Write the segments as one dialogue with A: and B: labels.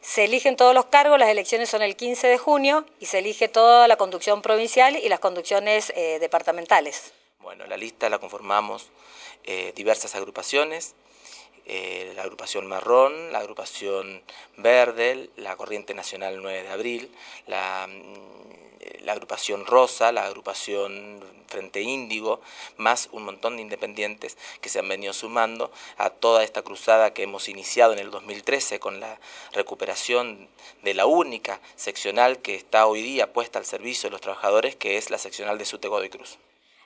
A: Se eligen todos los cargos, las elecciones son el 15 de junio y se elige toda la conducción provincial y las conducciones eh, departamentales. Bueno, la lista la
B: conformamos eh, diversas agrupaciones, eh, la agrupación marrón, la agrupación verde, la corriente nacional 9 de abril, la mm, la agrupación Rosa, la agrupación Frente Índigo, más un montón de independientes que se han venido sumando a toda esta cruzada que hemos iniciado en el 2013 con la recuperación de la única seccional que está hoy día puesta al servicio de los trabajadores, que es la seccional de Sutego de Cruz.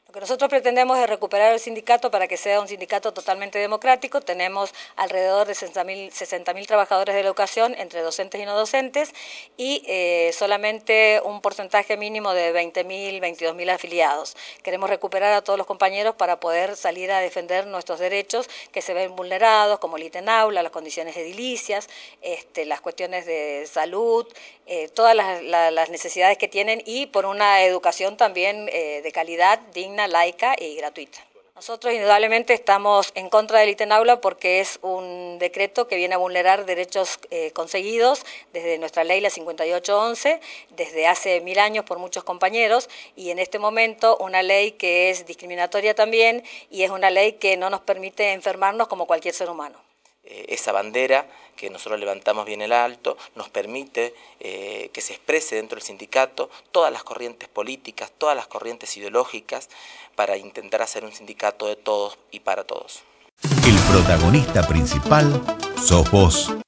A: Lo que nosotros pretendemos es recuperar el sindicato para que sea un sindicato totalmente democrático. Tenemos alrededor de 60.000 trabajadores de la educación, entre docentes y no docentes, y eh, solamente un porcentaje mínimo de 20.000, 22.000 afiliados. Queremos recuperar a todos los compañeros para poder salir a defender nuestros derechos que se ven vulnerados, como el aula, las condiciones edilicias, este, las cuestiones de salud, eh, todas las, necesidades que tienen y por una educación también eh, de calidad, digna laica y gratuita. Nosotros indudablemente estamos en contra del ITENAULA porque es un decreto que viene a vulnerar derechos eh, conseguidos desde nuestra ley, la 5811, desde hace mil años por muchos compañeros y en este momento una ley que es discriminatoria también y es una ley que no nos permite enfermarnos como cualquier ser humano.
B: Eh, esa bandera que nosotros levantamos bien el alto, nos permite eh, que se exprese dentro del sindicato todas las corrientes políticas, todas las corrientes ideológicas, para intentar hacer un
A: sindicato de todos y para todos.
B: El protagonista principal sos vos.